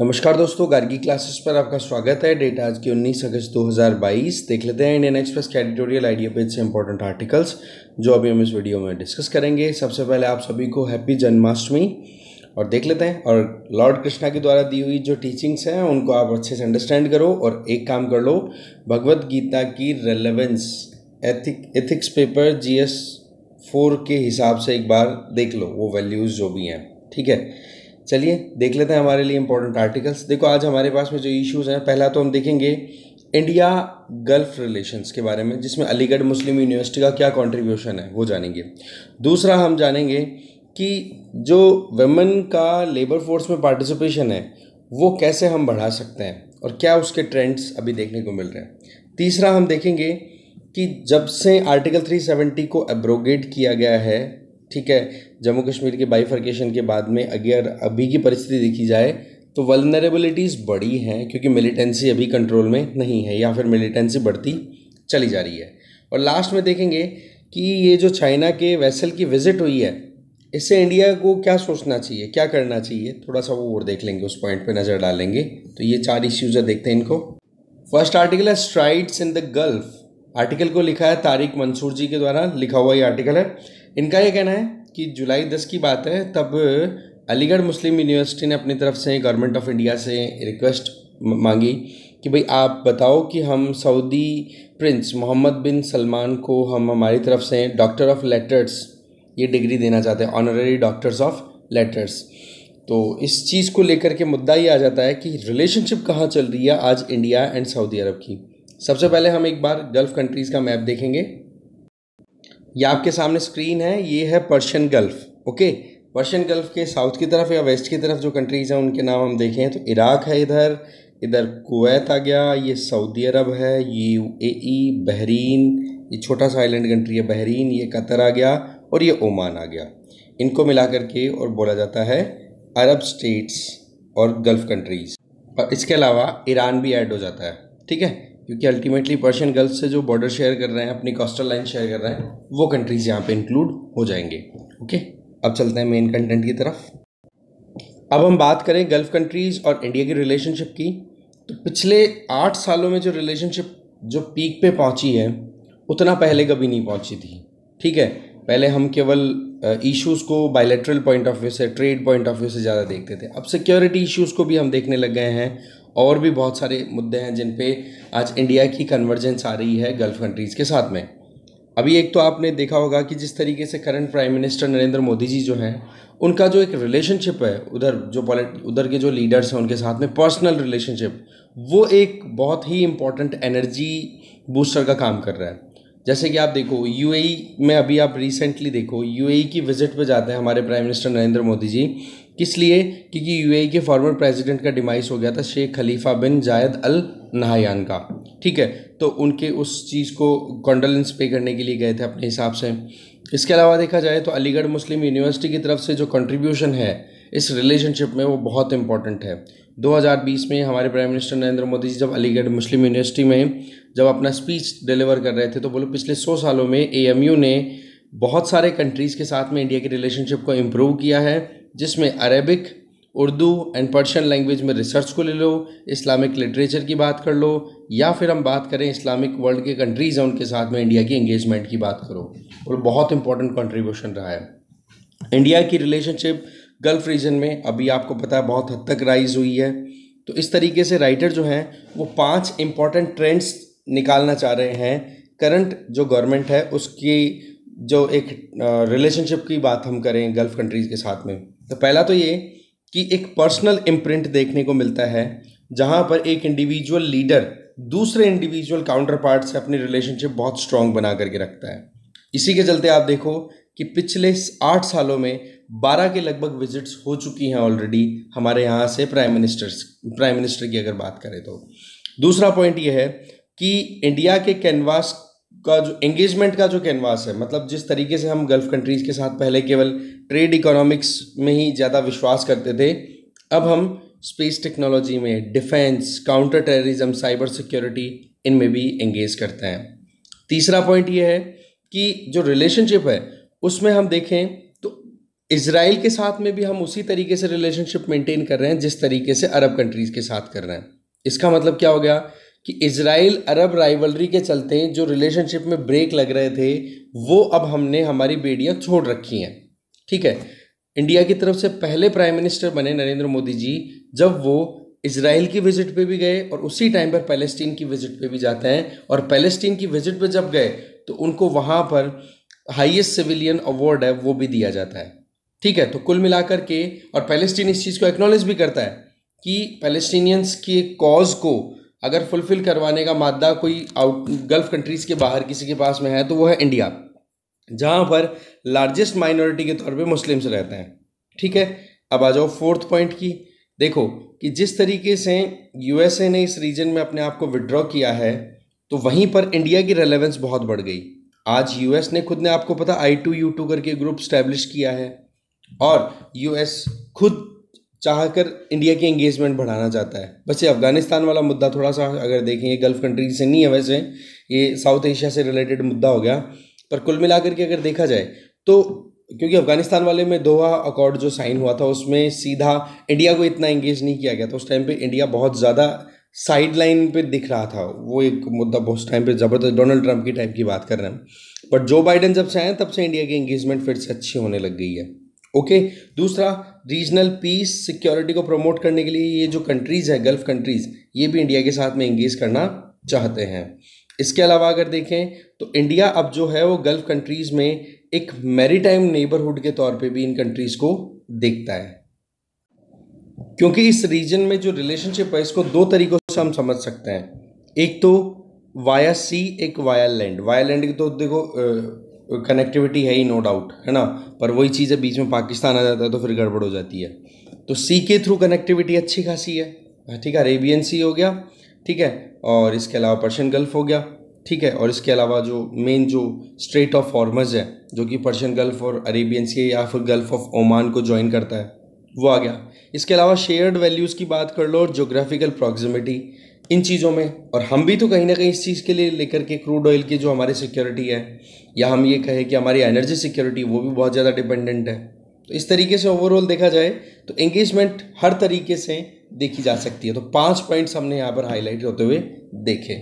नमस्कार दोस्तों गार्गी क्लासेस पर आपका स्वागत है डेट आज की 19 अगस्त 2022 देख लेते हैं इंडियन एक्सप्रेस के एडिटोरियल आइडिया पेज से इंपॉर्टेंट आर्टिकल्स जो अभी हम इस वीडियो में डिस्कस करेंगे सबसे पहले आप सभी को हैप्पी जन्माष्टमी और देख लेते हैं और लॉर्ड कृष्णा के द्वारा दी हुई जो टीचिंग्स हैं उनको आप अच्छे से अंडरस्टैंड करो और एक काम कर लो भगवद गीता की relevance ethic ethics paper G S four के हिसाब से एक बार देख लो वो वैल्यूज़ जो भी हैं ठीक है चलिए देख लेते हैं हमारे लिए इंपॉर्टेंट आर्टिकल्स देखो आज हमारे पास में जो इश्यूज़ हैं पहला तो हम देखेंगे इंडिया गल्फ रिलेशंस के बारे में जिसमें अलीगढ़ मुस्लिम यूनिवर्सिटी का क्या कंट्रीब्यूशन है वो जानेंगे दूसरा हम जानेंगे कि जो वेमेन का लेबर फोर्स में पार्टिसिपेशन है वो कैसे हम बढ़ा सकते हैं और क्या उसके ट्रेंड्स अभी देखने को मिल रहे हैं तीसरा हम देखेंगे कि जब से आर्टिकल 370 को एब्रोगेट किया गया है ठीक है जम्मू कश्मीर के बाइफर्केशन के बाद में अगर अभी की परिस्थिति देखी जाए तो वलनरेबिलिटीज़ बड़ी हैं क्योंकि मिलिटेंसी अभी कंट्रोल में नहीं है या फिर मिलिटेंसी बढ़ती चली जा रही है और लास्ट में देखेंगे कि ये जो चाइना के वैसल की विज़िट हुई है इससे इंडिया को क्या सोचना चाहिए क्या करना चाहिए थोड़ा सा वो और देख लेंगे उस पॉइंट पे नज़र डालेंगे तो ये चार इश्यूज है देखते हैं इनको फर्स्ट आर्टिकल है strides in the gulf article को लिखा है तारिक मंसूर जी के द्वारा लिखा हुआ ये आर्टिकल है इनका ये कहना है कि जुलाई दस की बात है तब अलीगढ़ मुस्लिम यूनिवर्सिटी ने अपनी तरफ से गवर्नमेंट ऑफ इंडिया से रिक्वेस्ट मांगी कि भाई आप बताओ कि हम Saudi prince Mohammed bin Salman को हम हमारी तरफ से डॉक्टर ऑफ लेटर्स ये डिग्री देना चाहते हैं ऑनररी डॉक्टर्स ऑफ लेटर्स तो इस चीज़ को लेकर के मुद्दा ये आ जाता है कि रिलेशनशिप कहाँ चल रही है आज इंडिया एंड सऊदी अरब की सबसे पहले हम एक बार गल्फ़ कंट्रीज़ का मैप देखेंगे ये आपके सामने स्क्रीन है ये है Persian Gulf okay Persian Gulf के साउथ की तरफ या वेस्ट की तरफ जो कंट्रीज़ हैं उनके नाम हम देखें तो इराक़ है इधर इधर कुवैत आ गया ये सऊदी अरब है ये यूएई बहरीन e, ये छोटा सा आइलैंड कंट्री है बहरीन ये कतर आ गया और ये ओमान आ गया इनको मिला करके और बोला जाता है अरब स्टेट्स और गल्फ़ कंट्रीज़ और इसके अलावा ईरान भी ऐड हो जाता है ठीक है क्योंकि अल्टीमेटली पर्शियन गल्फ से जो बॉर्डर शेयर कर रहे हैं अपनी कॉस्टल लाइन शेयर कर रहे हैं वो कंट्रीज़ यहाँ पे इंक्लूड हो जाएंगे ओके अब चलते हैं मेन कंटेंट की तरफ अब हम बात करें गल्फ़ कंट्रीज़ और इंडिया की रिलेशनशिप की तो पिछले आठ सालों में जो रिलेशनशिप जो पीक पे पहुंची है उतना पहले कभी नहीं पहुंची थी ठीक है पहले हम केवल इश्यूज़ को बायलेटरल पॉइंट ऑफ व्यू से ट्रेड पॉइंट ऑफ व्यू से ज़्यादा देखते थे अब सिक्योरिटी इश्यूज़ को भी हम देखने लग गए हैं और भी बहुत सारे मुद्दे हैं जिन पे आज इंडिया की कन्वर्जेंस आ रही है गल्फ़ कंट्रीज़ के साथ में अभी एक तो आपने देखा होगा कि जिस तरीके से current prime minister Narendra Modi ji जो हैं उनका जो एक रिलेशनशिप है उधर जो पॉलिट उधर के जो लीडर्स हैं उनके साथ में पर्सनल रिलेशनशिप वो एक बहुत ही इम्पॉर्टेंट एनर्जी बूस्टर का काम कर रहा है जैसे कि आप देखो यूएई e में अभी आप रिसेंटली देखो यूएई e की विजिट पे जाते हैं हमारे प्राइम मिनिस्टर नरेंद्र मोदी जी किस लिए क्योंकि यूएई e के फॉर्मर प्रेसिडेंट का डिमाइस हो गया था शेख खलीफा बिन जायद अल नहायान का ठीक है तो उनके उस चीज़ को कॉन्डोलेंस पे करने के लिए गए थे अपने हिसाब से इसके अलावा देखा जाए तो अलीगढ़ मुस्लिम यूनिवर्सिटी की तरफ से जो कंट्रीब्यूशन है इस रिलेशनशिप में वो बहुत इंपॉर्टेंट है 2020 में हमारे प्राइम मिनिस्टर नरेंद्र मोदी जी जब अलीगढ़ मुस्लिम यूनिवर्सिटी में जब अपना स्पीच डिलीवर कर रहे थे तो बोलो पिछले सौ सालों में ए ने बहुत सारे कंट्रीज़ के साथ में इंडिया के रिलेशनशिप को इम्प्रूव किया है जिसमें Arabic Urdu and Persian language में रिसर्च को ले लो इस्लामिक लिटरेचर की बात कर लो या फिर हम बात करें इस्लामिक वर्ल्ड के कंट्रीज़ हैं उनके साथ में इंडिया की एंगेजमेंट की बात करो और बहुत इंपॉर्टेंट कंट्रीब्यूशन रहा है इंडिया की रिलेशनशिप गल्फ़ रीजन में अभी आपको पता है बहुत हद तक राइज हुई है तो इस तरीके से राइटर जो हैं वो पाँच इम्पॉर्टेंट ट्रेंड्स निकालना चाह रहे हैं करंट जो गवर्नमेंट है उसकी जो एक रिलेशनशिप की बात हम करें गल्फ़ कंट्रीज़ के साथ में तो पहला तो ये कि एक पर्सनल इम्प्रिंट देखने को मिलता है जहाँ पर एक इंडिविजुअल लीडर दूसरे इंडिविजुअल काउंटर पार्ट से अपनी रिलेशनशिप बहुत स्ट्रांग बना करके रखता है इसी के चलते आप देखो कि पिछले आठ सालों में बारह के लगभग विजिट्स हो चुकी हैं ऑलरेडी हमारे यहाँ से प्राइम मिनिस्टर्स प्राइम मिनिस्टर की अगर बात करें तो दूसरा पॉइंट ये है कि इंडिया के कैनवास का जो एंगेजमेंट का जो कैनवास है मतलब जिस तरीके से हम गल्फ़ कंट्रीज़ के साथ पहले केवल ट्रेड इकोनॉमिक्स में ही ज़्यादा विश्वास करते थे अब हम स्पेस टेक्नोलॉजी में defence counter terrorism cyber security इनमें भी एंगेज करते हैं तीसरा पॉइंट ये है कि जो रिलेशनशिप है उसमें हम देखें तो इसराइल के साथ में भी हम उसी तरीके से रिलेशनशिप मेंटेन कर रहे हैं जिस तरीके से अरब कंट्रीज़ के साथ कर रहे हैं इसका मतलब क्या हो गया कि इसराइल अरब राइवलरी के चलते जो रिलेशनशिप में ब्रेक लग रहे थे वो अब हमने हमारी बेड़ियाँ छोड़ रखी हैं ठीक है इंडिया की तरफ से पहले प्राइम मिनिस्टर बने नरेंद्र मोदी जी जब वो इसराइल की विजिट पे भी गए और उसी टाइम पर पैलेस्टीन की विजिट पे भी जाते हैं और पैलेस्टीन की विजिट पे जब गए तो उनको वहाँ पर हाईएस्ट सिविलियन अवार्ड है वो भी दिया जाता है ठीक है तो कुल मिलाकर के और पैलेस्टीन इस चीज़ को एक्नॉलेज भी करता है कि पैलेस्टीनियंस की कॉज को अगर फुलफ़िल करवाने का मादा कोई आउट गल्फ़ कंट्रीज़ के बाहर किसी के पास में है तो वो है इंडिया जहाँ पर लार्जेस्ट माइनॉरिटी के तौर पे मुस्लिम्स रहते हैं ठीक है अब आ जाओ फोर्थ पॉइंट की देखो कि जिस तरीके से यूएसए ने इस रीजन में अपने आप को विड्रॉ किया है तो वहीं पर इंडिया की रेलेवेंस बहुत बढ़ गई आज यूएस ने खुद ने आपको पता आई टू यू टू करके ग्रुप स्टैब्लिश किया है और यूएस खुद चाह कर इंडिया की एंगेजमेंट बढ़ाना चाहता है बस ये अफगानिस्तान वाला मुद्दा थोड़ा सा अगर देखें ये गल्फ़ कंट्री से नहीं है वैसे ये साउथ एशिया से रिलेटेड मुद्दा हो गया पर कुल मिलाकर के अगर देखा जाए तो क्योंकि अफगानिस्तान वाले में दोहा अकॉर्ड जो साइन हुआ था उसमें सीधा इंडिया को इतना एंगेज नहीं किया गया था उस टाइम पर इंडिया बहुत ज़्यादा साइड लाइन पर दिख रहा था वो एक मुद्दा उस टाइम पर ज़बरदस्त डोनाल्ड ट्रंप की टाइप की बात कर रहे हैं बट जो बाइडन जब से आए तब से इंडिया की एंगेजमेंट फिर से अच्छी होने लग गई है ओके दूसरा रीजनल पीस सिक्योरिटी को प्रमोट करने के लिए ये जो कंट्रीज़ है गल्फ कंट्रीज़ ये भी इंडिया के साथ में इंगेज करना चाहते हैं इसके अलावा अगर देखें तो इंडिया अब जो है वो गल्फ कंट्रीज़ में एक मैरीटाइम नेबरहुड के तौर पे भी इन कंट्रीज़ को देखता है क्योंकि इस रीजन में जो रिलेशनशिप है इसको दो तरीक़ों से हम समझ सकते हैं एक तो वाया सी एक वाया लैंड वाया लैंड तो देखो कनेक्टिविटी है ही नो डाउट है ना पर वही चीज़ है बीच में पाकिस्तान आ जाता है तो फिर गड़बड़ हो जाती है तो सी के थ्रू कनेक्टिविटी अच्छी खासी है हाँ, ठीक है अरेबियन सी हो गया ठीक है और इसके अलावा पर्शियन गल्फ हो गया ठीक है और इसके अलावा जो मेन जो स्ट्रेट ऑफ फॉर्मर्स है जो कि पर्शियन गल्फ और अरेबियन सी या फिर गल्फ ऑफ ओमान को ज्वाइन करता है वो आ गया इसके अलावा शेयर्ड वैल्यूज़ की बात कर लो और जोग्राफिकल प्रॉक्सिमिटी इन चीज़ों में और हम भी तो कहीं ना कहीं इस चीज़ के लिए लेकर के क्रूड ऑयल की जो हमारी सिक्योरिटी है या हम ये कहें कि हमारी एनर्जी सिक्योरिटी वो भी बहुत ज़्यादा डिपेंडेंट है तो इस तरीके से ओवरऑल देखा जाए तो एंगेजमेंट हर तरीके से देखी जा सकती है तो पांच पॉइंट्स हमने यहाँ पर हाईलाइट होते हुए देखे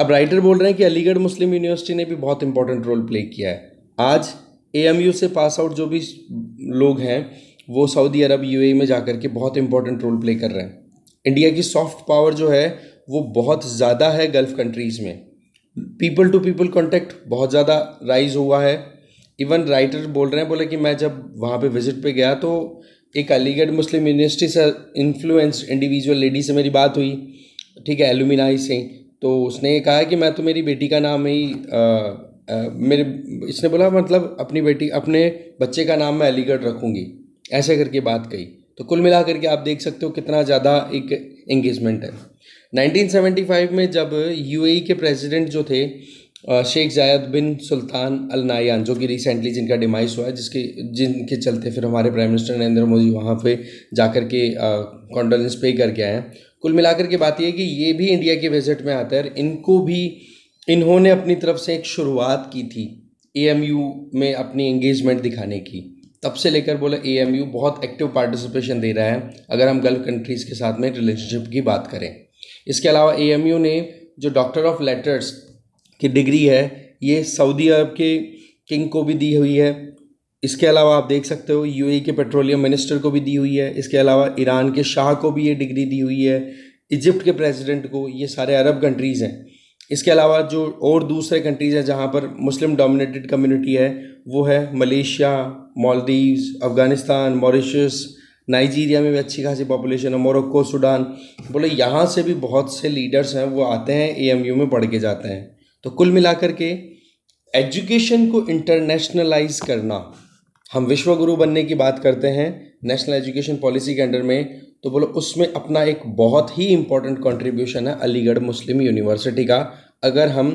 अब राइटर बोल रहे हैं कि अलीगढ़ मुस्लिम यूनिवर्सिटी ने भी बहुत इंपॉर्टेंट रोल प्ले किया है आज ए से पास आउट जो भी लोग हैं वो सऊदी अरब यू में जा के बहुत इंपॉर्टेंट रोल प्ले कर रहे हैं इंडिया की सॉफ्ट पावर जो है वो बहुत ज़्यादा है गल्फ़ कंट्रीज़ में पीपल टू पीपल कॉन्टेक्ट बहुत ज़्यादा राइज हुआ है इवन राइटर बोल रहे हैं बोले कि मैं जब वहाँ पे विजिट पे गया तो एक अलीगढ़ मुस्लिम यूनिवर्सिटी से इन्फ्लुएंस इंडिविजुअल लेडी से मेरी बात हुई ठीक है एलुमिनाई से तो उसने कहा कि मैं तो मेरी बेटी का नाम ही आ, आ, मेरे इसने बोला मतलब अपनी बेटी अपने बच्चे का नाम मैं अलीगढ़ रखूँगी ऐसे करके बात कही तो कुल मिला करके आप देख सकते हो कितना ज़्यादा एक एंगेजमेंट है 1975 में जब यूएई के प्रेसिडेंट जो थे शेख जायद बिन सुल्तान अल नायान जो कि रिसेंटली जिनका डिमाइस हुआ है जिसके जिनके चलते फिर हमारे प्राइम मिनिस्टर नरेंद्र मोदी वहाँ पे जाकर के कॉन्डोलेंस पे करके आए हैं कुल मिलाकर के बात यह कि ये भी इंडिया के विजिट में आता है इनको भी इन्होंने अपनी तरफ से एक शुरुआत की थी ए में अपनी एंगेजमेंट दिखाने की तब से लेकर बोला ए बहुत एक्टिव पार्टिसिपेशन दे रहा है अगर हम गल्फ कंट्रीज़ के साथ में रिलेशनशिप की बात करें इसके अलावा ए ने जो डॉक्टर ऑफ लेटर्स की डिग्री है ये सऊदी अरब के किंग को भी दी हुई है इसके अलावा आप देख सकते हो यू e के पेट्रोलियम मिनिस्टर को भी दी हुई है इसके अलावा ईरान के शाह को भी ये डिग्री दी हुई है इजिप्ट के प्रेसिडेंट को ये सारे अरब कंट्रीज़ हैं इसके अलावा जो और दूसरे कंट्रीज़ हैं जहाँ पर मुस्लिम डोमिनेटेड कम्युनिटी है वो है Malaysia Maldives Afghanistan Mauritius Nigeria में भी अच्छी खासी पॉपुलेशन है मोरक्को सूडान बोले यहाँ से भी बहुत से लीडर्स हैं वो आते हैं ए में पढ़ के जाते हैं तो कुल मिलाकर के एजुकेशन को इंटरनेशनलाइज करना हम विश्व गुरु बनने की बात करते हैं नेशनल एजुकेशन पॉलिसी के अंडर में तो बोलो उसमें अपना एक बहुत ही इंपॉर्टेंट कंट्रीब्यूशन है अलीगढ़ मुस्लिम यूनिवर्सिटी का अगर हम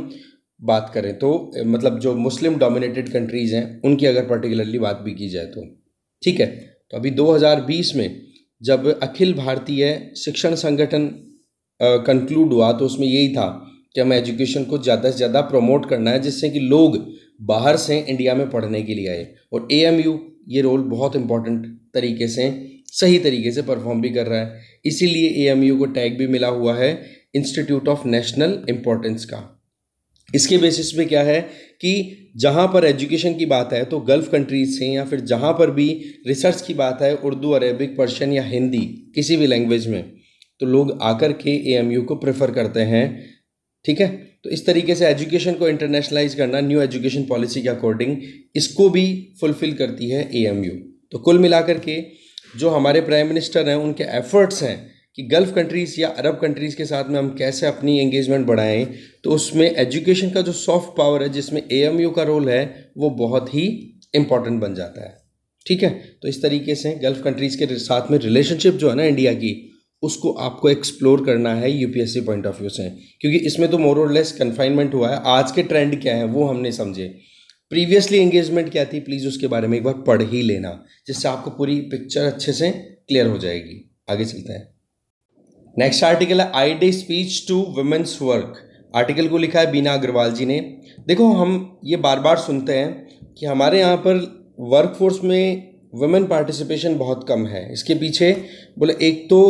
बात करें तो मतलब जो मुस्लिम डोमिनेटेड कंट्रीज़ हैं उनकी अगर पर्टिकुलरली बात भी की जाए तो ठीक है तो अभी 2020 में जब अखिल भारतीय शिक्षण संगठन कंक्लूड हुआ तो उसमें यही था कि हमें एजुकेशन को ज़्यादा से ज़्यादा प्रमोट करना है जिससे कि लोग बाहर से इंडिया में पढ़ने के लिए आए और ए ये रोल बहुत इम्पोर्टेंट तरीके से सही तरीके से परफॉर्म भी कर रहा है इसीलिए ए को टैग भी मिला हुआ है इंस्टीट्यूट ऑफ नेशनल इम्पोर्टेंस का इसके बेसिस पे क्या है कि जहाँ पर एजुकेशन की बात है तो गल्फ़ कंट्रीज़ से या फिर जहाँ पर भी रिसर्च की बात है उर्दू अरेबिक पर्शियन या हिंदी किसी भी लैंग्वेज में तो लोग आकर के ए को प्रेफर करते हैं ठीक है तो इस तरीके से एजुकेशन को इंटरनेशनलाइज करना न्यू एजुकेशन पॉलिसी के अकॉर्डिंग इसको भी फुलफ़िल करती है ए तो कुल मिलाकर के जो हमारे प्राइम मिनिस्टर हैं उनके एफर्ट्स हैं कि गल्फ़ कंट्रीज़ या अरब कंट्रीज़ के साथ में हम कैसे अपनी एंगेजमेंट बढ़ाएं तो उसमें एजुकेशन का जो सॉफ्ट पावर है जिसमें ए का रोल है वो बहुत ही इम्पॉर्टेंट बन जाता है ठीक है तो इस तरीके से गल्फ़ कंट्रीज़ के साथ में रिलेशनशिप जो है ना इंडिया की उसको आपको एक्सप्लोर करना है यूपीएससी पॉइंट ऑफ व्यू से क्योंकि इसमें तो मोर और लेस कन्फाइनमेंट हुआ है आज के ट्रेंड क्या है वो हमने समझे प्रीवियसली एंगेजमेंट क्या थी प्लीज़ उसके बारे में एक बार पढ़ ही लेना जिससे आपको पूरी पिक्चर अच्छे से क्लियर हो जाएगी आगे चलते हैं नेक्स्ट आर्टिकल है I day speech to women's work article को लिखा है बीना अग्रवाल जी ने देखो हम ये बार बार सुनते हैं कि हमारे यहाँ पर वर्कफोर्स में वुमेन पार्टिसिपेशन बहुत कम है इसके पीछे बोले एक तो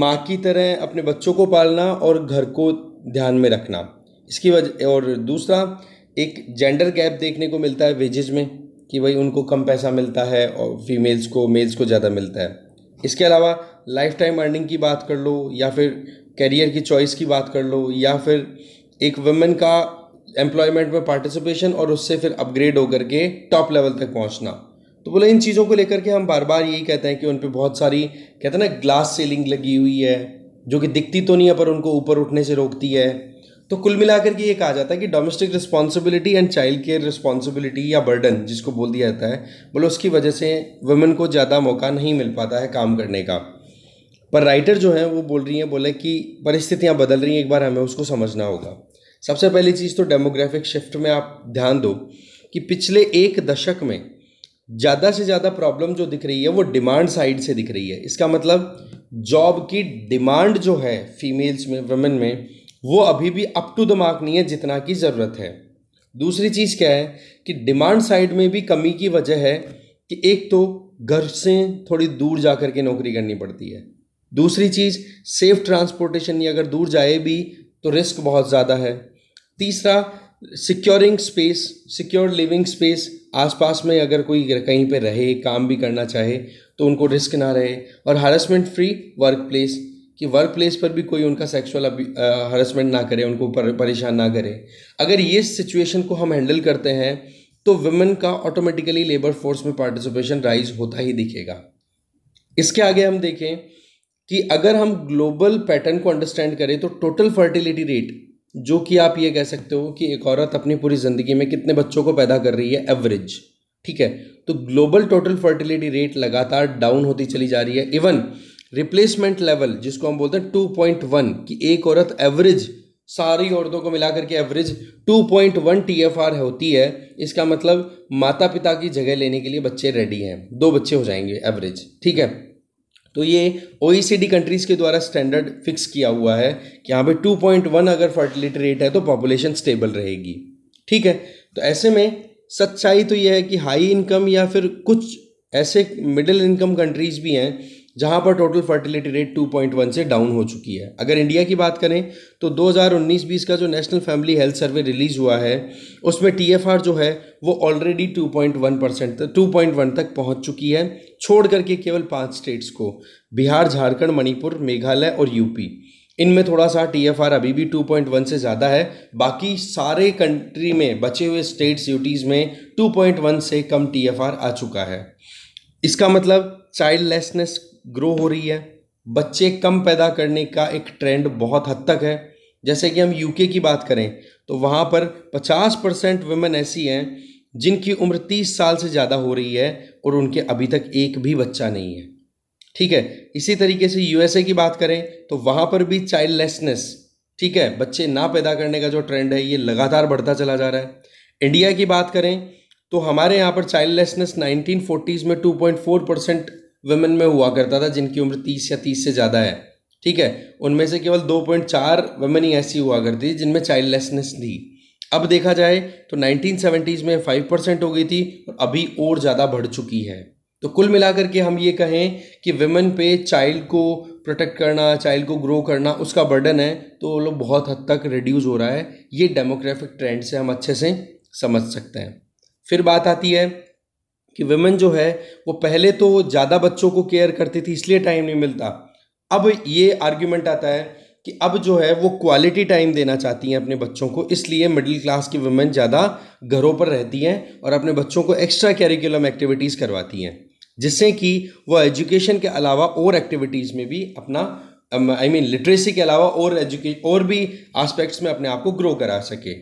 माँ की तरह अपने बच्चों को पालना और घर को ध्यान में रखना इसकी वजह और दूसरा एक जेंडर गैप देखने को मिलता है वेजेज में कि भाई उनको कम पैसा मिलता है और फीमेल्स को मेल्स को ज़्यादा मिलता है इसके अलावा लाइफ टाइम अर्निंग की बात कर लो या फिर करियर की चॉइस की बात कर लो या फिर एक वुमेन का एम्प्लॉयमेंट में पार्टिसिपेशन और उससे फिर अपग्रेड होकर के टॉप लेवल तक पहुंचना तो बोले इन चीज़ों को लेकर के हम बार बार यही कहते हैं कि उन पर बहुत सारी कहते हैं ना ग्लास सीलिंग लगी हुई है जो कि दिखती तो नहीं है पर उनको ऊपर उठने से रोकती है तो कुल मिलाकर के ये कहा जाता है कि domestic responsibility and child care responsibility या बर्डन जिसको बोल दिया जाता है बोलो उसकी वजह से वुमेन को ज़्यादा मौका नहीं मिल पाता है काम करने का पर राइटर जो है वो बोल रही हैं बोले कि परिस्थितियाँ बदल रही हैं एक बार हमें उसको समझना होगा सबसे पहली चीज़ तो डेमोग्राफिक शिफ्ट में आप ध्यान दो कि पिछले एक दशक में ज़्यादा से ज़्यादा प्रॉब्लम जो दिख रही है वो डिमांड साइड से दिख रही है इसका मतलब जॉब की डिमांड जो है फीमेल्स में वुमेन में वो अभी भी अप टू द मार्क नहीं है जितना की ज़रूरत है दूसरी चीज़ क्या है कि डिमांड साइड में भी कमी की वजह है कि एक तो घर से थोड़ी दूर जा कर के नौकरी करनी पड़ती है दूसरी चीज़ सेफ ट्रांसपोर्टेशन ये अगर दूर जाए भी तो रिस्क बहुत ज़्यादा है तीसरा securing space secure living space आसपास में अगर कोई कहीं पे रहे काम भी करना चाहे तो उनको रिस्क ना रहे और हरसमेंट फ्री वर्क प्लेस कि वर्क प्लेस पर भी कोई उनका सेक्सुअल हरसमेंट ना करे उनको पर, परेशान ना करे अगर ये सिचुएशन को हम हैंडल करते हैं तो वुमेन का ऑटोमेटिकली लेबर फोर्स में पार्टिसिपेशन राइज होता ही दिखेगा इसके आगे हम देखें कि अगर हम ग्लोबल पैटर्न को अंडरस्टैंड करें तो टोटल फर्टिलिटी रेट जो कि आप ये कह सकते हो कि एक औरत अपनी पूरी ज़िंदगी में कितने बच्चों को पैदा कर रही है एवरेज ठीक है तो ग्लोबल टोटल फर्टिलिटी रेट लगातार डाउन होती चली जा रही है इवन रिप्लेसमेंट लेवल जिसको हम बोलते हैं टू पॉइंट वन कि एक औरत एवरेज सारी औरतों को मिलाकर के average two point one T F R होती है इसका मतलब माता पिता की जगह लेने के लिए बच्चे रेडी हैं दो बच्चे हो जाएंगे एवरेज ठीक है तो ये ओ कंट्रीज़ e के द्वारा स्टैंडर्ड फिक्स किया हुआ है कि यहाँ पे 2.1 अगर फर्टिलिटी रेट है तो पॉपुलेशन स्टेबल रहेगी ठीक है तो ऐसे में सच्चाई तो ये है कि हाई इनकम या फिर कुछ ऐसे मिडिल इनकम कंट्रीज़ भी हैं जहां पर टोटल फर्टिलिटी रेट 2.1 से डाउन हो चुकी है अगर इंडिया की बात करें तो 2019-20 का जो national family health survey release हुआ है उसमें टीएफआर जो है वो ऑलरेडी 2.1 परसेंट तक टू तक पहुंच चुकी है छोड़ करके केवल पांच स्टेट्स को बिहार झारखंड मणिपुर मेघालय और यूपी इनमें थोड़ा सा टी एफ आर अभी भी टू पॉइंट वन से ज़्यादा है बाकी सारे कंट्री में बचे हुए स्टेट्स यूटीज़ में टू पॉइंट वन से कम टी एफ आर आ चुका है इसका मतलब चाइल्डलेसनेस ग्रो हो रही है बच्चे कम पैदा करने का एक ट्रेंड बहुत हद तक है जैसे कि हम यूके की बात करें तो वहाँ पर 50 परसेंट वुमेन ऐसी हैं जिनकी उम्र 30 साल से ज़्यादा हो रही है और उनके अभी तक एक भी बच्चा नहीं है ठीक है इसी तरीके से यूएसए की बात करें तो वहाँ पर भी चाइल्डलेसनेस ठीक है बच्चे ना पैदा करने का जो ट्रेंड है ये लगातार बढ़ता चला जा रहा है इंडिया की बात करें तो हमारे यहाँ पर चाइल्डलेसनेस नाइनटीन में टू परसेंट वुमेन में हुआ करता था जिनकी उम्र तीस या तीस से ज़्यादा है ठीक है उनमें से केवल दो पॉइंट चार वुमेन ही ऐसी हुआ करती थी जिनमें चाइल्डलेसनेस थी अब देखा जाए तो नाइनटीन सेवेंटीज में फाइव परसेंट हो गई थी और अभी और ज़्यादा बढ़ चुकी है तो कुल मिलाकर के हम ये कहें कि वेमेन पे चाइल्ड को प्रोटेक्ट करना चाइल्ड को ग्रो करना उसका बर्डन है तो वो लोग बहुत हद तक रिड्यूस हो रहा है ये डेमोग्राफिक ट्रेंड से हम अच्छे से समझ सकते हैं फिर बात आती है कि वेमेन जो है वो पहले तो ज़्यादा बच्चों को केयर करती थी इसलिए टाइम नहीं मिलता अब ये आर्ग्यूमेंट आता है कि अब जो है वो क्वालिटी टाइम देना चाहती हैं अपने बच्चों को इसलिए मिडिल क्लास की वुमेन ज़्यादा घरों पर रहती हैं और अपने बच्चों को एक्स्ट्रा कैरिकुलम एक्टिविटीज़ करवाती हैं जिससे कि वह एजुकेशन के अलावा और एक्टिविटीज़ में भी अपना आई मीन लिटरेसी के अलावा और एजुके और भी आस्पेक्ट्स में अपने आप को ग्रो करा सके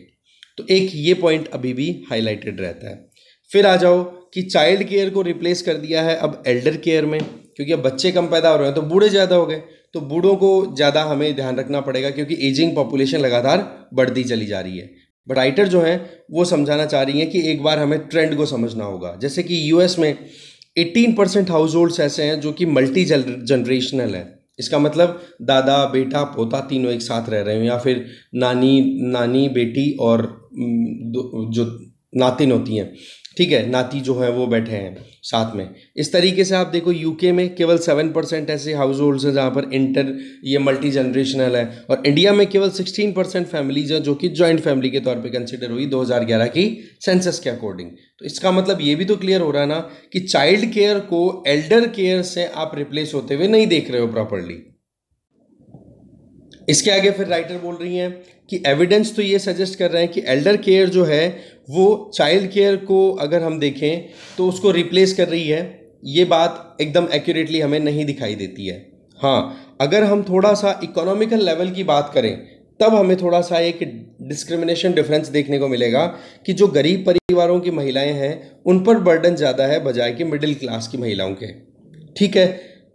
तो एक ये पॉइंट अभी भी हाईलाइटेड रहता है फिर आ जाओ कि चाइल्ड केयर को रिप्लेस कर दिया है अब एल्डर केयर में क्योंकि अब बच्चे कम पैदा हो रहे हैं तो बूढ़े ज़्यादा हो गए तो बूढ़ों को ज़्यादा हमें ध्यान रखना पड़ेगा क्योंकि एजिंग पॉपुलेशन लगातार बढ़ती चली जा रही है बट राइटर जो हैं वो समझाना चाह रही हैं कि एक बार हमें ट्रेंड को समझना होगा जैसे कि यूएस में 18 परसेंट हाउस होल्ड्स ऐसे हैं जो कि मल्टी जनरेशनल है इसका मतलब दादा बेटा पोता तीनों एक साथ रह रहे हैं या फिर नानी नानी बेटी और जो नातिन होती हैं ठीक है नाती जो है वो बैठे हैं साथ में इस तरीके से आप देखो यूके में केवल सेवन परसेंट ऐसे हाउस होल्ड्स हैं जहाँ पर इंटर ये मल्टी जनरेशनल है और इंडिया में केवल सिक्सटीन परसेंट फैमिलीज हैं जो कि जॉइंट फैमिली के तौर पे कंसिडर हुई 2011 की सेंसस के अकॉर्डिंग तो इसका मतलब ये भी तो क्लियर हो रहा है ना कि चाइल्ड केयर को एल्डर केयर से आप रिप्लेस होते हुए नहीं देख रहे हो प्रॉपरली इसके आगे फिर राइटर बोल रही हैं कि एविडेंस तो ये सजेस्ट कर रहे हैं कि एल्डर केयर जो है वो चाइल्ड केयर को अगर हम देखें तो उसको रिप्लेस कर रही है ये बात एकदम एक्यूरेटली हमें नहीं दिखाई देती है हाँ अगर हम थोड़ा सा इकोनॉमिकल लेवल की बात करें तब हमें थोड़ा सा एक डिस्क्रिमिनेशन डिफरेंस देखने को मिलेगा कि जो गरीब परिवारों की महिलाएं हैं उन पर बर्डन ज़्यादा है बजाय कि मिडिल क्लास की महिलाओं के ठीक है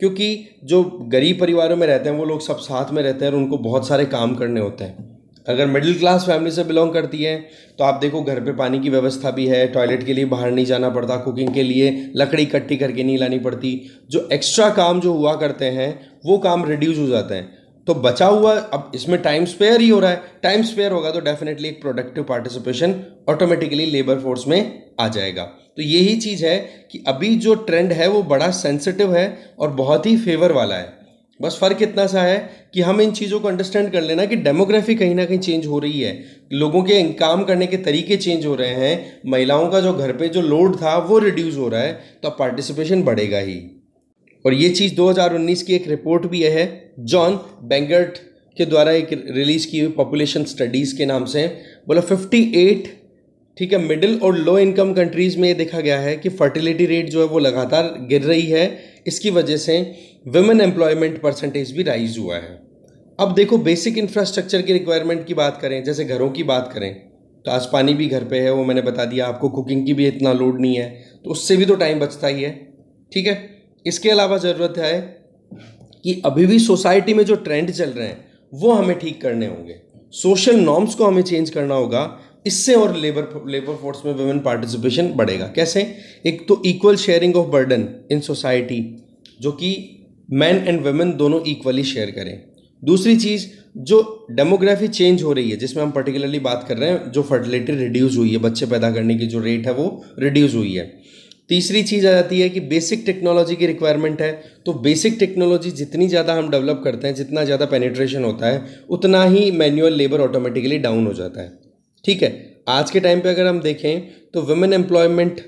क्योंकि जो गरीब परिवारों में रहते हैं वो लोग सब साथ में रहते हैं और उनको बहुत सारे काम करने होते हैं अगर मिडिल क्लास फैमिली से बिलोंग करती है तो आप देखो घर पे पानी की व्यवस्था भी है टॉयलेट के लिए बाहर नहीं जाना पड़ता कुकिंग के लिए लकड़ी इकट्ठी करके नहीं लानी पड़ती जो एक्स्ट्रा काम जो हुआ करते हैं वो काम रिड्यूस हो जाते हैं तो बचा हुआ अब इसमें टाइम स्पेयर ही हो रहा है टाइम स्पेयर होगा तो डेफिनेटली एक productive participation automatically labour force में आ जाएगा तो यही चीज़ है कि अभी जो ट्रेंड है वो बड़ा सेंसिटिव है और बहुत ही फेवर वाला है बस फ़र्क इतना सा है कि हम इन चीज़ों को अंडरस्टैंड कर लेना कि डेमोग्राफी कहीं ना कहीं चेंज हो रही है लोगों के काम करने के तरीके चेंज हो रहे हैं महिलाओं का जो घर पे जो लोड था वो रिड्यूस हो रहा है तो अब पार्टिसिपेशन बढ़ेगा ही और ये चीज़ 2019 की एक रिपोर्ट भी है जॉन बेंगर्ट के द्वारा एक रिलीज़ की हुई पॉपुलेशन स्टडीज़ के नाम से बोला फिफ्टी एट ठीक है मिडिल और लो इनकम कंट्रीज़ में ये देखा गया है कि फर्टिलिटी रेट जो है वो लगातार गिर रही है इसकी वजह से वुमेन एम्प्लॉयमेंट परसेंटेज भी राइज हुआ है अब देखो बेसिक इंफ्रास्ट्रक्चर की रिक्वायरमेंट की बात करें जैसे घरों की बात करें तो आज पानी भी घर पे है वो मैंने बता दिया आपको कुकिंग की भी इतना लोड नहीं है तो उससे भी तो टाइम बचता ही है ठीक है इसके अलावा ज़रूरत है कि अभी भी सोसाइटी में जो ट्रेंड चल रहे हैं वो हमें ठीक करने होंगे सोशल नॉर्म्स को हमें चेंज करना होगा इससे और लेबर लेबर फोर्स में वुमेन पार्टिसिपेशन बढ़ेगा कैसे एक तो equal sharing of burden in society जो कि मैन एंड वेमेन दोनों इक्वली शेयर करें दूसरी चीज़ जो डेमोग्राफी चेंज हो रही है जिसमें हम पर्टिकुलरली बात कर रहे हैं जो फर्टिलिटी रिड्यूस हुई है बच्चे पैदा करने की जो रेट है वो रिड्यूस हुई है तीसरी चीज़ आ जाती है कि बेसिक टेक्नोलॉजी की रिक्वायरमेंट है तो बेसिक टेक्नोलॉजी जितनी ज़्यादा हम डेवलप करते हैं जितना ज़्यादा पेनिट्रेशन होता है उतना ही मैनुअल लेबर ऑटोमेटिकली डाउन हो जाता है ठीक है आज के टाइम पे अगर हम देखें तो वुमेन एम्प्लॉयमेंट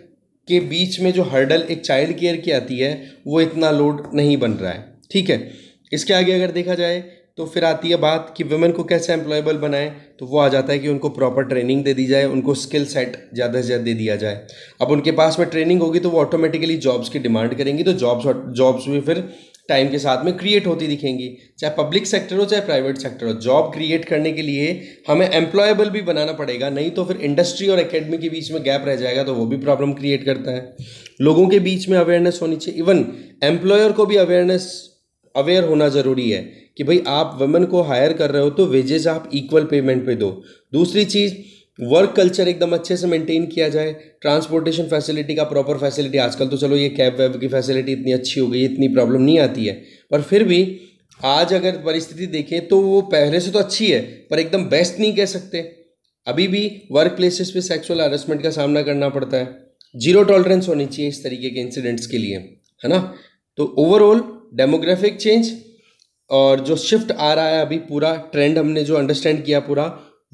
के बीच में जो हर्डल एक चाइल्ड केयर की आती है वो इतना लोड नहीं बन रहा है ठीक है इसके आगे अगर देखा जाए तो फिर आती है बात कि वुमेन को कैसे एम्प्लॉयबल बनाएं तो वो आ जाता है कि उनको प्रॉपर ट्रेनिंग दे दी जाए उनको स्किल सेट ज़्यादा से ज़्यादा दे दिया जाए अब उनके पास में ट्रेनिंग होगी तो वो ऑटोमेटिकली जॉब्स की डिमांड करेंगी तो जॉब्स जॉब्स में फिर टाइम के साथ में क्रिएट होती दिखेंगी चाहे पब्लिक सेक्टर हो चाहे प्राइवेट सेक्टर हो जॉब क्रिएट करने के लिए हमें एम्प्लॉयबल भी बनाना पड़ेगा नहीं तो फिर इंडस्ट्री और एकेडमी के बीच में गैप रह जाएगा तो वो भी प्रॉब्लम क्रिएट करता है लोगों के बीच में अवेयरनेस होनी चाहिए इवन एम्प्लॉयर को भी अवेयरनेस अवेयर होना ज़रूरी है कि भाई आप वमेन को हायर कर रहे हो तो वेजेस आप इक्वल पेमेंट पे दो दूसरी चीज़ वर्क कल्चर एकदम अच्छे से मेंटेन किया जाए ट्रांसपोर्टेशन फैसिलिटी का प्रॉपर फैसिलिटी आजकल तो चलो ये कैब वैब की फैसिलिटी इतनी अच्छी हो गई इतनी प्रॉब्लम नहीं आती है पर फिर भी आज अगर परिस्थिति देखें तो वो पहले से तो अच्छी है पर एकदम बेस्ट नहीं कह सकते अभी भी वर्क प्लेसेस पे सेक्सुअल हरसमेंट का सामना करना पड़ता है जीरो टॉलरेंस होनी चाहिए इस तरीके के इंसिडेंट्स के लिए है ना तो ओवरऑल डेमोग्राफिक चेंज और जो शिफ्ट आ रहा है अभी पूरा ट्रेंड हमने जो अंडरस्टैंड किया पूरा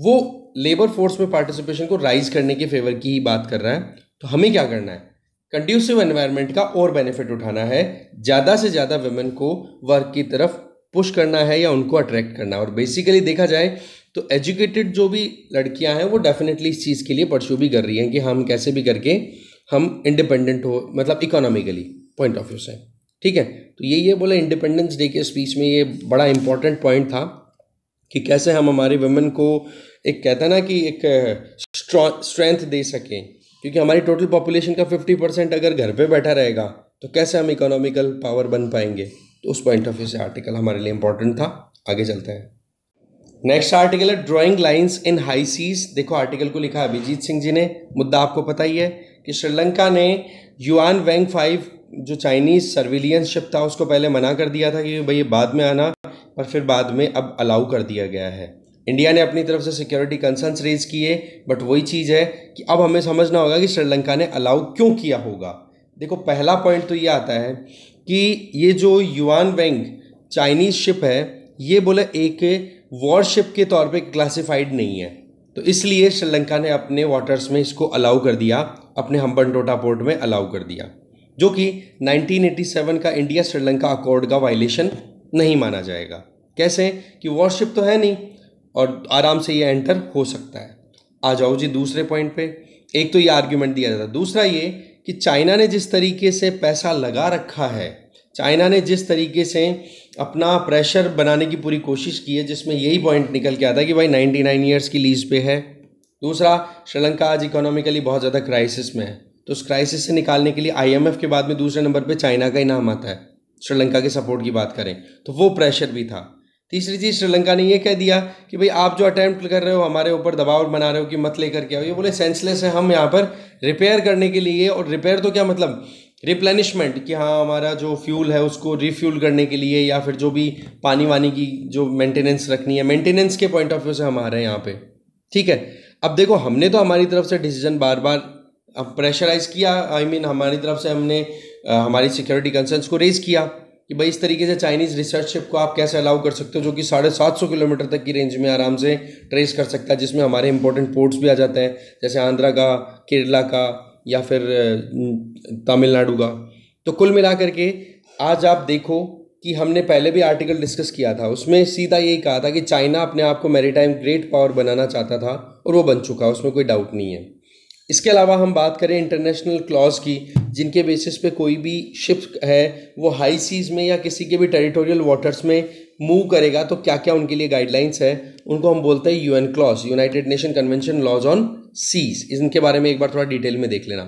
वो लेबर फोर्स में पार्टिसिपेशन को राइज करने के फेवर की ही बात कर रहा है तो हमें क्या करना है कंड्यूसिव एनवायरनमेंट का और बेनिफिट उठाना है ज़्यादा से ज़्यादा वेमेन को वर्क की तरफ पुश करना है या उनको अट्रैक्ट करना है और बेसिकली देखा जाए तो एजुकेटेड जो भी लड़कियां हैं वो डेफिनेटली इस चीज़ के लिए परस्यू भी कर रही हैं कि हम कैसे भी करके हम इंडिपेंडेंट हो मतलब इकोनॉमिकली पॉइंट ऑफ व्यू से ठीक है तो ये ये बोला इंडिपेंडेंस डे के स्पीच में ये बड़ा इंपॉर्टेंट पॉइंट था कि कैसे हम हमारी वुमेन को एक कहते हैं ना कि एक स्ट्रेंथ दे सकें क्योंकि हमारी टोटल पॉपुलेशन का फिफ्टी परसेंट अगर घर पे बैठा रहेगा तो कैसे हम इकोनॉमिकल पावर बन पाएंगे तो उस पॉइंट ऑफ व्यू से आर्टिकल हमारे लिए इंपॉर्टेंट था आगे चलते हैं नेक्स्ट आर्टिकल है drawing lines in high seas देखो आर्टिकल को लिखा अभिजीत सिंह जी ने मुद्दा आपको पता ही है कि श्रीलंका ने युआन वैंग फाइव जो चाइनीज़ सर्विलियंस शिप था उसको पहले मना कर दिया था कि भाई ये बाद में आना पर फिर बाद में अब अलाउ कर दिया गया है इंडिया ने अपनी तरफ से सिक्योरिटी कंसर्न्स रेज किए बट वही चीज़ है कि अब हमें समझना होगा कि श्रीलंका ने अलाउ क्यों किया होगा देखो पहला पॉइंट तो ये आता है कि ये जो युआन बैंक चाइनीज़ शिप है ये बोले एक वॉरशिप के तौर पे क्लासिफाइड नहीं है तो इसलिए श्रीलंका ने अपने वाटर्स में इसको अलाउ कर दिया अपने हम्बन टोटा पोर्ट में अलाउ कर दिया जो कि 1987 का इंडिया श्रीलंका अकॉर्ड का वायलेशन नहीं माना जाएगा कैसे कि वॉरशिप तो है नहीं और आराम से ये एंटर हो सकता है आ जाओ जी दूसरे पॉइंट पे एक तो ये आर्ग्यूमेंट दिया जाता है दूसरा ये कि चाइना ने जिस तरीके से पैसा लगा रखा है चाइना ने जिस तरीके से अपना प्रेशर बनाने की पूरी कोशिश की है जिसमें यही पॉइंट निकल के आता है कि भाई 99 नाइन ईयर्स की लीज पे है दूसरा श्रीलंका आज इकोनॉमिकली बहुत ज़्यादा क्राइसिस में है तो उस क्राइसिस से निकालने के लिए आईएमएफ के बाद में दूसरे नंबर पे चाइना का ही नाम आता है श्रीलंका के सपोर्ट की बात करें तो वो प्रेशर भी था तीसरी चीज़ श्रीलंका ने ये कह दिया कि भाई आप जो अटैम्प्ट कर रहे हो हमारे ऊपर दबाव बना रहे हो कि मत लेकर के आओ ये बोले सेंसलेस है हम यहाँ पर रिपेयर करने के लिए और रिपेयर तो क्या मतलब रिप्लेनिशमेंट कि हाँ हमारा जो फ्यूल है उसको रिफ्यूल करने के लिए या फिर जो भी पानी वानी की जो मेंटेनेंस रखनी है मेंटेनेंस के पॉइंट ऑफ व्यू से हम आ रहे हैं यहाँ पे ठीक है अब देखो हमने तो हमारी तरफ से डिसीजन बार बार अब प्रेशराइज किया आई I मीन mean, हमारी तरफ से हमने आ, हमारी सिक्योरिटी कंसर्न्स को रेज़ किया कि भाई इस तरीके से चाइनीज़ रिसर्च शिप को आप कैसे अलाउ कर सकते हो जो कि साढ़े सात सौ किलोमीटर तक की रेंज में आराम से ट्रेस कर सकता है जिसमें हमारे इंपॉर्टेंट पोर्ट्स भी आ जाते हैं जैसे आंध्रा का केरला का या फिर तमिलनाडु का तो कुल मिला करके आज आप देखो कि हमने पहले भी आर्टिकल डिस्कस किया था उसमें सीधा यही कहा था कि चाइना अपने आप को मेरी ग्रेट पावर बनाना चाहता था और वो बन चुका उसमें कोई डाउट नहीं है इसके अलावा हम बात करें इंटरनेशनल क्लॉज की जिनके बेसिस पे कोई भी शिप है वो हाई सीज़ में या किसी के भी टेरिटोरियल वाटर्स में मूव करेगा तो क्या क्या उनके लिए गाइडलाइंस है उनको हम बोलते हैं UN clause United Nation convention laws on seas इनके बारे में एक बार थोड़ा डिटेल में देख लेना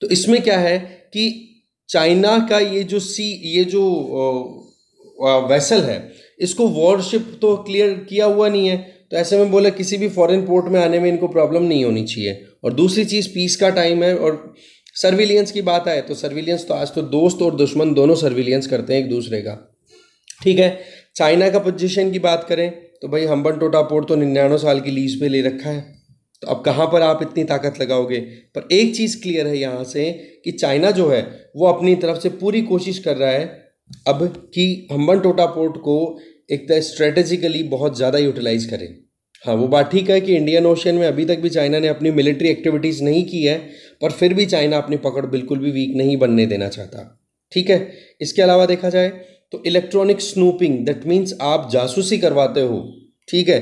तो इसमें क्या है कि चाइना का ये जो सी ये जो वेसल है इसको वॉरशिप तो क्लियर किया हुआ नहीं है तो ऐसे में बोला किसी भी फॉरेन पोर्ट में आने में इनको प्रॉब्लम नहीं होनी चाहिए और दूसरी चीज़ पीस का टाइम है और सर्विलियंस की बात आए तो सर्विलियंस तो आज तो दोस्त और दुश्मन दोनों सर्विलियंस करते हैं एक दूसरे का ठीक है चाइना का पोजीशन की बात करें तो भाई हम्बन टोटा पोर्ट तो निन्यानवे साल की लीज पे ले रखा है तो अब कहाँ पर आप इतनी ताकत लगाओगे पर एक चीज़ क्लियर है यहाँ से कि चाइना जो है वो अपनी तरफ से पूरी कोशिश कर रहा है अब कि हम्बन टोटा पोर्ट को एक तरह स्ट्रेटेजिकली बहुत ज़्यादा यूटिलाइज करें हाँ वो बात ठीक है कि इंडियन ओशन में अभी तक भी चाइना ने अपनी मिलिट्री एक्टिविटीज़ नहीं की है पर फिर भी चाइना अपनी पकड़ बिल्कुल भी वीक नहीं बनने देना चाहता ठीक है इसके अलावा देखा जाए तो इलेक्ट्रॉनिक स्नूपिंग दैट मीन्स आप जासूसी करवाते हो ठीक है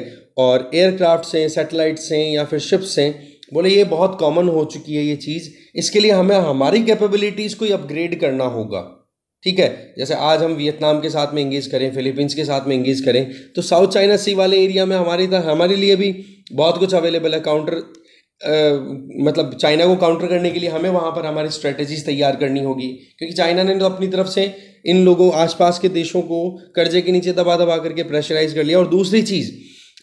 और एयरक्राफ्ट से सेटेलाइट से या फिर शिप्स से बोले ये बहुत कॉमन हो चुकी है ये चीज़ इसके लिए हमें हमारी कैपेबिलिटीज़ को ही अपग्रेड करना होगा ठीक है जैसे आज हम वियतनाम के साथ में इंगेज करें फिलीपींस के साथ में इंगेज करें तो साउथ चाइना सी वाले एरिया में हमारे हमारे लिए भी बहुत कुछ अवेलेबल है काउंटर आ, मतलब चाइना को काउंटर करने के लिए हमें वहाँ पर हमारी स्ट्रेटजीज तैयार करनी होगी क्योंकि चाइना ने तो अपनी तरफ से इन लोगों आसपास के देशों को कर्जे के नीचे दबा दबा करके प्रेशराइज कर लिया और दूसरी चीज़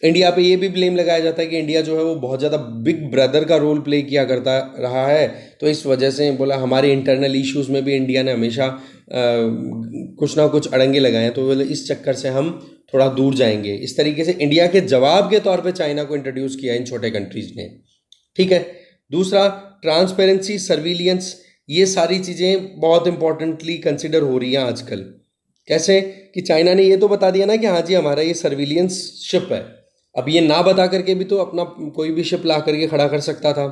इंडिया पे ये भी ब्लेम लगाया जाता है कि इंडिया जो है वो बहुत ज़्यादा बिग ब्रदर का रोल प्ले किया करता रहा है तो इस वजह से बोला हमारे इंटरनल इश्यूज़ में भी इंडिया ने हमेशा कुछ ना कुछ अड़ंगे लगाएं तो बोले इस चक्कर से हम थोड़ा दूर जाएंगे इस तरीके से इंडिया के जवाब के तौर पे चाइना को इंट्रोड्यूस किया इन छोटे कंट्रीज ने ठीक है दूसरा ट्रांसपेरेंसी सर्विलियंस ये सारी चीज़ें बहुत इंपॉर्टेंटली कंसिडर हो रही हैं आजकल कैसे कि चाइना ने ये तो बता दिया ना कि हाँ जी हमारा ये सर्विलियंस शिप है अब ये ना बता करके भी तो अपना कोई भी शिप ला करके खड़ा कर सकता था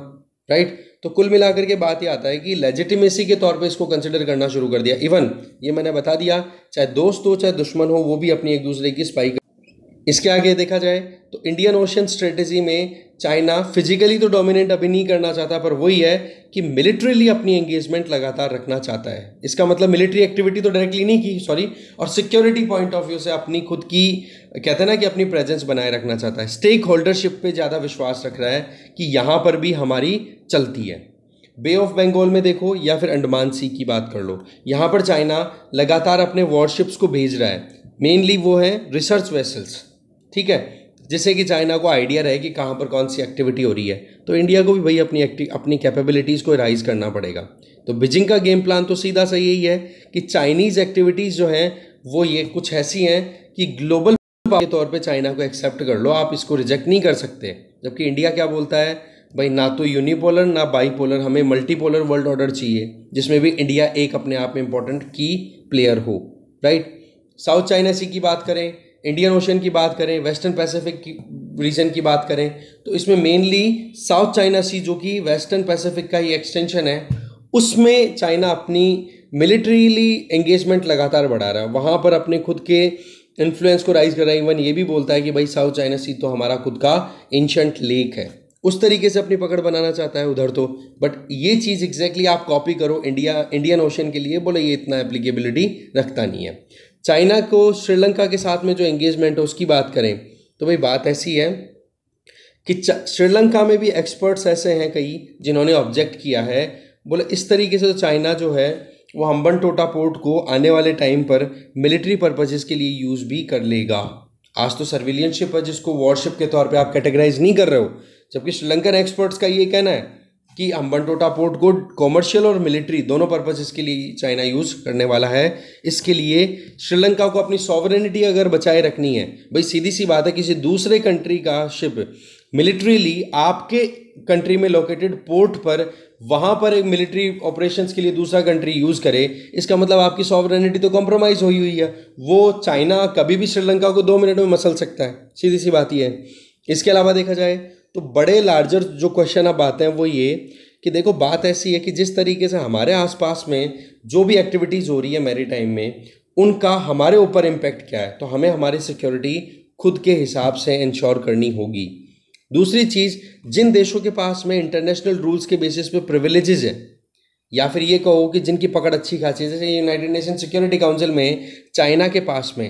राइट right? तो कुल मिलाकर के बात ये आता है कि लेजिटिमेसी के तौर पे इसको कंसिडर करना शुरू कर दिया इवन ये मैंने बता दिया चाहे दोस्त हो चाहे दुश्मन हो वो भी अपनी एक दूसरे की स्पाई इसके आगे देखा जाए तो इंडियन ओशन स्ट्रेटेजी में चाइना फिजिकली तो डोमिनेट अभी नहीं करना चाहता पर वही है कि मिलिट्रीली अपनी एंगेजमेंट लगातार रखना चाहता है इसका मतलब मिलिट्री एक्टिविटी तो डायरेक्टली नहीं की सॉरी और सिक्योरिटी पॉइंट ऑफ व्यू से अपनी खुद की कहते हैं ना कि अपनी प्रेजेंस बनाए रखना चाहता है स्टेक होल्डरशिप पर ज़्यादा विश्वास रख रहा है कि यहाँ पर भी हमारी चलती है बे ऑफ बंगाल में देखो या फिर अंडमान सी की बात कर लो यहाँ पर चाइना लगातार अपने वॉरशिप्स को भेज रहा है मेनली वो है रिसर्च वेसल्स ठीक है जिससे कि चाइना को आइडिया रहे कि कहाँ पर कौन सी एक्टिविटी हो रही है तो इंडिया को भी भाई अपनी अपनी कैपेबिलिटीज़ को राइज करना पड़ेगा तो बीजिंग का गेम प्लान तो सीधा सा यही है कि चाइनीज़ एक्टिविटीज़ जो हैं वो ये कुछ ऐसी हैं कि ग्लोबल के तौर पे चाइना को एक्सेप्ट कर लो आप इसको रिजेक्ट नहीं कर सकते जबकि इंडिया क्या बोलता है भाई ना तो यूनिपोलर ना बाईपोलर हमें मल्टीपोलर वर्ल्ड ऑर्डर चाहिए जिसमें भी इंडिया एक अपने आप में इंपॉर्टेंट की प्लेयर हो राइट साउथ चाइना सी की बात करें इंडियन ओशन की बात करें वेस्टर्न पैसिफिक की रीजन की बात करें तो इसमें मेनली साउथ चाइना सी जो कि वेस्टर्न पैसिफिक का ही एक्सटेंशन है उसमें चाइना अपनी मिलिट्रीली एंगेजमेंट लगातार बढ़ा रहा है वहाँ पर अपने खुद के इन्फ्लुएंस को राइज कर रहा है इवन ये भी बोलता है कि भाई साउथ चाइना सी तो हमारा खुद का एंशंट लेक है उस तरीके से अपनी पकड़ बनाना चाहता है उधर तो बट ये चीज़ एग्जैक्टली exactly आप कॉपी करो इंडिया इंडियन ओशन के लिए बोले ये इतना एप्लीकेबिलिटी रखता नहीं है चाइना को श्रीलंका के साथ में जो एंगेजमेंट है उसकी बात करें तो भाई बात ऐसी है कि श्रीलंका में भी एक्सपर्ट्स ऐसे हैं कई जिन्होंने ऑब्जेक्ट किया है बोले इस तरीके से तो चाइना जो है वो हम्बन टोटा पोर्ट को आने वाले टाइम पर मिलिट्री पर्पजेज के लिए यूज़ भी कर लेगा आज तो सर्विलियनशिप है जिसको वॉरशिप के तौर पे आप कैटेगराइज नहीं कर रहे हो जबकि श्रीलंकन एक्सपर्ट्स का ये कहना है कि टोटा पोर्ट को कॉमर्शियल और मिलिट्री दोनों पर्पसेस के लिए चाइना यूज़ करने वाला है इसके लिए श्रीलंका को अपनी सॉवरेनिटी अगर बचाए रखनी है भाई सीधी सी बात है किसी दूसरे कंट्री का शिप मिलिट्रीली आपके कंट्री में लोकेटेड पोर्ट पर वहाँ पर एक मिलिट्री ऑपरेशंस के लिए दूसरा कंट्री यूज़ करे इसका मतलब आपकी सॉवरेनिटी तो कॉम्प्रोमाइज़ हुई हुई है वो चाइना कभी भी श्रीलंका को दो मिनट में मसल सकता है सीधी सी बात ही है इसके अलावा देखा जाए तो बड़े लार्जर जो क्वेश्चन अब आते हैं वो ये कि देखो बात ऐसी है कि जिस तरीके से हमारे आसपास में जो भी एक्टिविटीज़ हो रही है मेरी टाइम में उनका हमारे ऊपर इम्पेक्ट क्या है तो हमें हमारी सिक्योरिटी खुद के हिसाब से इंश्योर करनी होगी दूसरी चीज़ जिन देशों के पास में इंटरनेशनल रूल्स के बेसिस पे प्रिविलेजेस हैं या फिर ये कहो कि जिनकी पकड़ अच्छी खासी है जैसे यूनाइटेड नेशन सिक्योरिटी काउंसिल में चाइना के पास में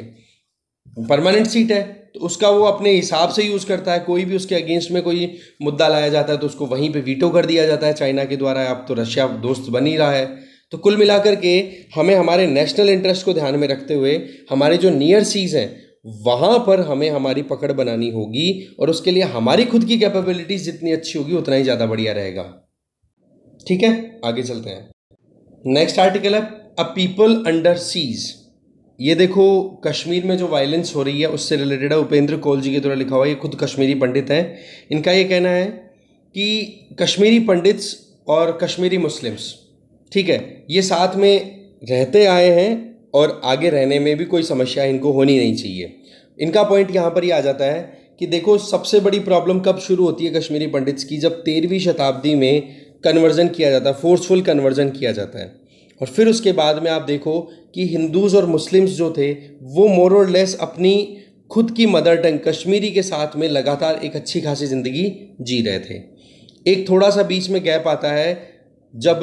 परमानेंट सीट है तो उसका वो अपने हिसाब से यूज़ करता है कोई भी उसके अगेंस्ट में कोई मुद्दा लाया जाता है तो उसको वहीं पे वीटो कर दिया जाता है चाइना के द्वारा अब तो रशिया दोस्त बन ही रहा है तो कुल मिलाकर के हमें हमारे नेशनल इंटरेस्ट को ध्यान में रखते हुए हमारे जो नियर सीज हैं वहाँ पर हमें हमारी पकड़ बनानी होगी और उसके लिए हमारी खुद की कैपेबिलिटीज़ जितनी अच्छी होगी उतना ही ज़्यादा बढ़िया रहेगा ठीक है आगे चलते हैं नेक्स्ट आर्टिकल है अ पीपल अंडर सीज़ ये देखो कश्मीर में जो वायलेंस हो रही है उससे रिलेटेड है उपेंद्र कौल जी के द्वारा लिखा हुआ है ये खुद कश्मीरी पंडित हैं इनका ये कहना है कि कश्मीरी पंडित्स और कश्मीरी मुस्लिम्स ठीक है ये साथ में रहते आए हैं और आगे रहने में भी कोई समस्या इनको होनी नहीं चाहिए इनका पॉइंट यहाँ पर ही आ जाता है कि देखो सबसे बड़ी प्रॉब्लम कब शुरू होती है कश्मीरी पंडित्स की जब तेरहवीं शताब्दी में कन्वर्जन किया जाता है फोर्सफुल कन्वर्जन किया जाता है और फिर उसके बाद में आप देखो कि हिंदूज़ और मुस्लिम्स जो थे वो मोर और लेस अपनी खुद की मदर टंग कश्मीरी के साथ में लगातार एक अच्छी खासी ज़िंदगी जी रहे थे एक थोड़ा सा बीच में गैप आता है जब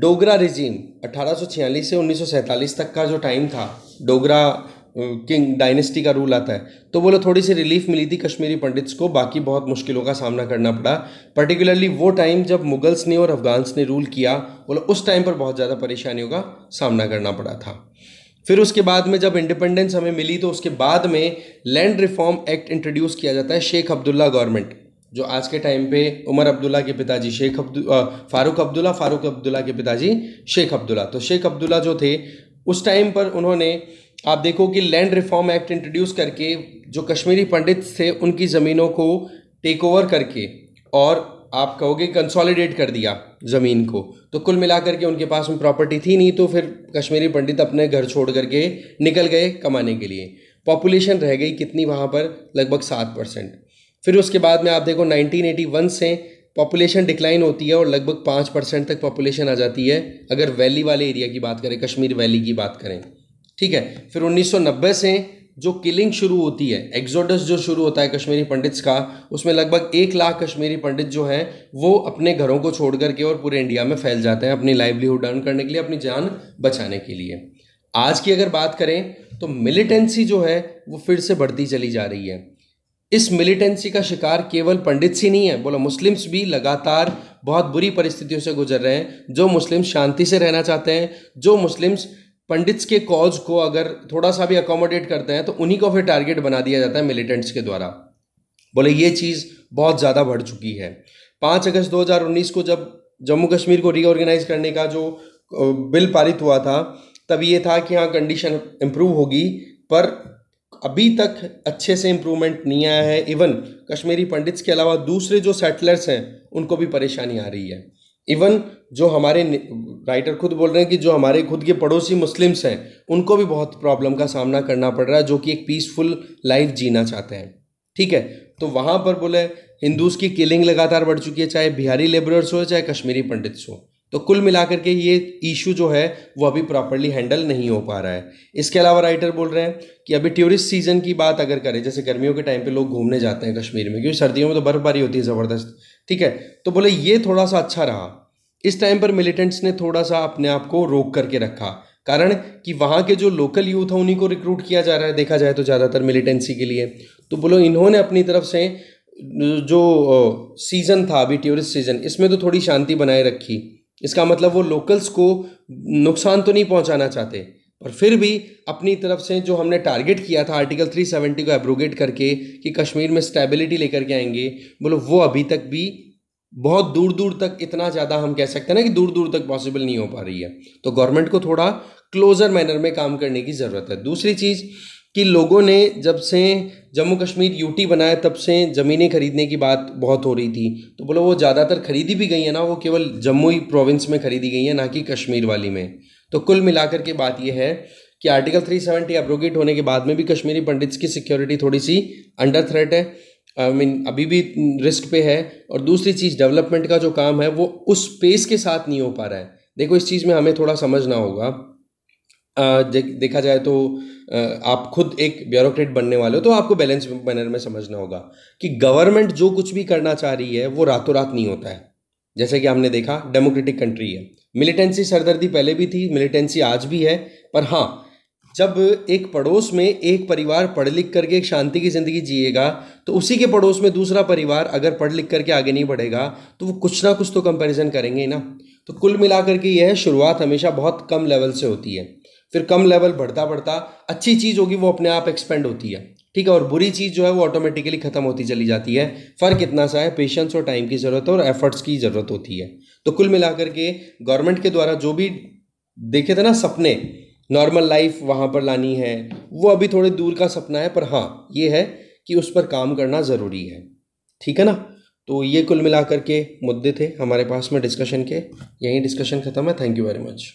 डोगरा रिजीम 1846 से 1947 तक का जो टाइम था डोगरा किंग डायनेस्टी का रूल आता है तो बोलो थोड़ी सी रिलीफ मिली थी कश्मीरी पंडित्स को बाकी बहुत मुश्किलों का सामना करना पड़ा पर्टिकुलरली वो टाइम जब मुगल्स ने और अफ़गान्स ने रूल किया बोलो उस टाइम पर बहुत ज़्यादा परेशानियों का सामना करना पड़ा था फिर उसके बाद में जब इंडिपेंडेंस हमें मिली तो उसके बाद में लैंड रिफॉर्म एक्ट इंट्रोड्यूस किया जाता है शेख अब्दुल्ला गवर्नमेंट जो आज के टाइम पे उमर अब्दुल्ला के पिताजी शेख अब्दुल फारूक अब्दुल्ला फारूक अब्दुल्ला के पिताजी शेख अब्दुल्ला तो शेख अब्दुल्ला जो थे उस टाइम पर उन्होंने आप देखो कि लैंड रिफॉर्म एक्ट इंट्रोड्यूस करके जो कश्मीरी पंडित थे उनकी ज़मीनों को टेक ओवर करके और आप कहोगे कंसोलिडेट कर दिया ज़मीन को तो कुल मिलाकर के उनके पास में प्रॉपर्टी थी नहीं तो फिर कश्मीरी पंडित अपने घर छोड़ करके निकल गए कमाने के लिए पॉपुलेशन रह गई कितनी वहाँ पर लगभग सात परसेंट फिर उसके बाद में आप देखो 1981 से पॉपुलेशन डिक्लाइन होती है और लगभग पाँच परसेंट तक पॉपुलेशन आ जाती है अगर वैली वाले एरिया की बात करें कश्मीर वैली की बात करें ठीक है फिर 1990 से जो किलिंग शुरू होती है एग्जोडस जो शुरू होता है कश्मीरी पंडित्स का उसमें लगभग एक लाख कश्मीरी पंडित जो हैं वो अपने घरों को छोड़ करके और पूरे इंडिया में फैल जाते हैं अपनी लाइवलीहुड अर्न करने के लिए अपनी जान बचाने के लिए आज की अगर बात करें तो मिलिटेंसी जो है वो फिर से बढ़ती चली जा रही है इस मिलिटेंसी का शिकार केवल पंडित्स ही नहीं है बोला मुस्लिम्स भी लगातार बहुत बुरी परिस्थितियों से गुजर रहे हैं जो मुस्लिम शांति से रहना चाहते हैं जो मुस्लिम्स पंडित्स के कॉज को अगर थोड़ा सा भी अकोमोडेट करते हैं तो उन्हीं को फिर टारगेट बना दिया जाता है मिलिटेंट्स के द्वारा बोले ये चीज़ बहुत ज़्यादा बढ़ चुकी है पाँच अगस्त 2019 को जब जम्मू कश्मीर को रीऑर्गेनाइज करने का जो बिल पारित हुआ था तब ये था कि हाँ कंडीशन इम्प्रूव होगी पर अभी तक अच्छे से इम्प्रूवमेंट नहीं आया है इवन कश्मीरी पंडित्स के अलावा दूसरे जो सेटलर्स हैं उनको भी परेशानी आ रही है इवन जो हमारे राइटर खुद बोल रहे हैं कि जो हमारे खुद के पड़ोसी मुस्लिम्स हैं उनको भी बहुत प्रॉब्लम का सामना करना पड़ रहा है जो कि एक पीसफुल लाइफ जीना चाहते हैं ठीक है तो वहाँ पर बोले हिंदूज की किलिंग लगातार बढ़ चुकी है चाहे बिहारी लेबरर्स हो चाहे कश्मीरी पंडित्स हो तो कुल मिलाकर के ये इशू जो है वो अभी प्रॉपरली हैंडल नहीं हो पा रहा है इसके अलावा राइटर बोल रहे हैं कि अभी टूरिस्ट सीजन की बात अगर करें जैसे गर्मियों के टाइम पे लोग घूमने जाते हैं कश्मीर में क्योंकि सर्दियों में तो बर्फबारी होती है ज़बरदस्त ठीक है तो बोले ये थोड़ा सा अच्छा रहा इस टाइम पर मिलिटेंट्स ने थोड़ा सा अपने आप को रोक करके रखा कारण कि वहाँ के जो लोकल यूथ हैं उन्हीं को रिक्रूट किया जा रहा है देखा जाए तो ज़्यादातर मिलिटेंसी के लिए तो बोलो इन्होंने अपनी तरफ से जो सीज़न था अभी टूरिस्ट सीज़न इसमें तो थोड़ी शांति बनाए रखी इसका मतलब वो लोकल्स को नुकसान तो नहीं पहुंचाना चाहते पर फिर भी अपनी तरफ से जो हमने टारगेट किया था आर्टिकल 370 को एब्रोगेट करके कि कश्मीर में स्टेबिलिटी लेकर के आएंगे बोलो वो अभी तक भी बहुत दूर दूर तक इतना ज़्यादा हम कह सकते हैं ना कि दूर दूर तक पॉसिबल नहीं हो पा रही है तो गवर्नमेंट को थोड़ा क्लोजर मैनर में काम करने की ज़रूरत है दूसरी चीज़ कि लोगों ने जब से जम्मू कश्मीर यूटी बनाया तब से ज़मीनें खरीदने की बात बहुत हो रही थी तो बोलो वो ज़्यादातर खरीदी भी गई है ना वो केवल जम्मू ही प्रोविंस में खरीदी गई है ना कि कश्मीर वाली में तो कुल मिलाकर के बात यह है कि आर्टिकल 370 अब्रोगेट होने के बाद में भी कश्मीरी पंडित्स की सिक्योरिटी थोड़ी सी अंडर थ्रेट है आई I मीन mean, अभी भी रिस्क पे है और दूसरी चीज़ डेवलपमेंट का जो काम है वो उस पेस के साथ नहीं हो पा रहा है देखो इस चीज़ में हमें थोड़ा समझना होगा देखा जाए तो आप खुद एक ब्यूरोक्रेट बनने वाले हो तो आपको बैलेंस मैनर में समझना होगा कि गवर्नमेंट जो कुछ भी करना चाह रही है वो रातों रात नहीं होता है जैसे कि हमने देखा डेमोक्रेटिक कंट्री है मिलिटेंसी सरदर्दी पहले भी थी मिलिटेंसी आज भी है पर हाँ जब एक पड़ोस में एक परिवार पढ़ लिख करके एक शांति की ज़िंदगी जिएगा तो उसी के पड़ोस में दूसरा परिवार अगर पढ़ लिख करके आगे नहीं बढ़ेगा तो वो कुछ ना कुछ तो कंपैरिजन करेंगे ना तो कुल मिलाकर के यह शुरुआत हमेशा बहुत कम लेवल से होती है फिर कम लेवल बढ़ता बढ़ता अच्छी चीज़ होगी वो अपने आप एक्सपेंड होती है ठीक है और बुरी चीज़ जो है वो ऑटोमेटिकली ख़त्म होती चली जाती है फ़र्क इतना सा है पेशेंस और टाइम की ज़रूरत और एफर्ट्स की ज़रूरत होती है तो कुल मिलाकर के गवर्नमेंट के द्वारा जो भी देखे थे ना सपने नॉर्मल लाइफ वहाँ पर लानी है वो अभी थोड़े दूर का सपना है पर हाँ ये है कि उस पर काम करना ज़रूरी है ठीक है ना तो ये कुल मिलाकर के मुद्दे थे हमारे पास में डिस्कशन के यहीं डिस्कशन ख़त्म है थैंक यू वेरी मच